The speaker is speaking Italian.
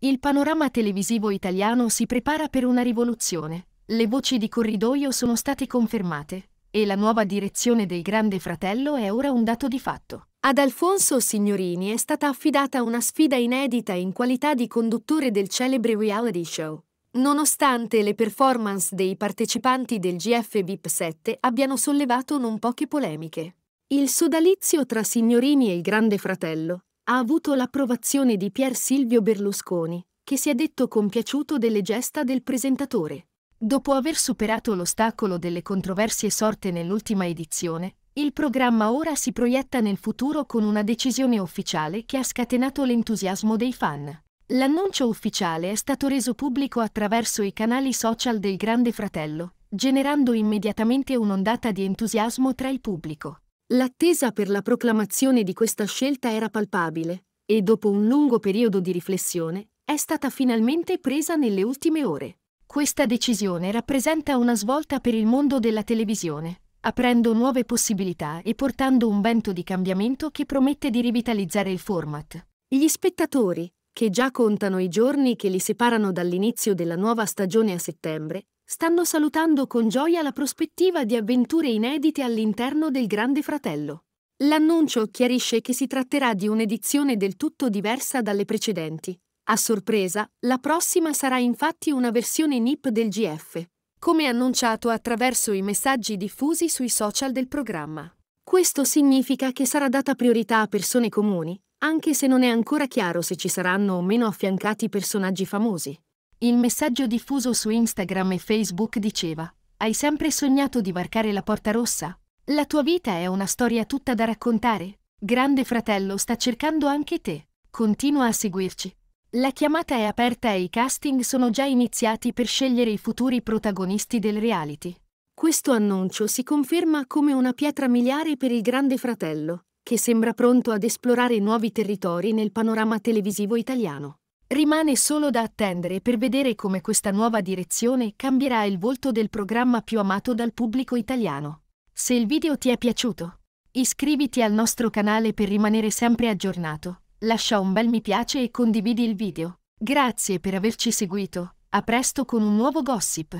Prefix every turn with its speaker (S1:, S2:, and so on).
S1: Il panorama televisivo italiano si prepara per una rivoluzione. Le voci di corridoio sono state confermate e la nuova direzione del Grande Fratello è ora un dato di fatto. Ad Alfonso Signorini è stata affidata una sfida inedita in qualità di conduttore del celebre reality show. Nonostante le performance dei partecipanti del GF VIP 7 abbiano sollevato non poche polemiche. Il sodalizio tra Signorini e il Grande Fratello ha avuto l'approvazione di Pier Silvio Berlusconi, che si è detto compiaciuto delle gesta del presentatore. Dopo aver superato l'ostacolo delle controversie sorte nell'ultima edizione, il programma ora si proietta nel futuro con una decisione ufficiale che ha scatenato l'entusiasmo dei fan. L'annuncio ufficiale è stato reso pubblico attraverso i canali social del Grande Fratello, generando immediatamente un'ondata di entusiasmo tra il pubblico. L'attesa per la proclamazione di questa scelta era palpabile e dopo un lungo periodo di riflessione è stata finalmente presa nelle ultime ore. Questa decisione rappresenta una svolta per il mondo della televisione, aprendo nuove possibilità e portando un vento di cambiamento che promette di rivitalizzare il format. Gli spettatori, che già contano i giorni che li separano dall'inizio della nuova stagione a settembre, stanno salutando con gioia la prospettiva di avventure inedite all'interno del Grande Fratello. L'annuncio chiarisce che si tratterà di un'edizione del tutto diversa dalle precedenti. A sorpresa, la prossima sarà infatti una versione NIP del GF, come annunciato attraverso i messaggi diffusi sui social del programma. Questo significa che sarà data priorità a persone comuni, anche se non è ancora chiaro se ci saranno o meno affiancati personaggi famosi. Il messaggio diffuso su Instagram e Facebook diceva Hai sempre sognato di varcare la porta rossa? La tua vita è una storia tutta da raccontare. Grande Fratello sta cercando anche te. Continua a seguirci. La chiamata è aperta e i casting sono già iniziati per scegliere i futuri protagonisti del reality. Questo annuncio si conferma come una pietra miliare per il Grande Fratello, che sembra pronto ad esplorare nuovi territori nel panorama televisivo italiano. Rimane solo da attendere per vedere come questa nuova direzione cambierà il volto del programma più amato dal pubblico italiano. Se il video ti è piaciuto, iscriviti al nostro canale per rimanere sempre aggiornato, lascia un bel mi piace e condividi il video. Grazie per averci seguito, a presto con un nuovo gossip.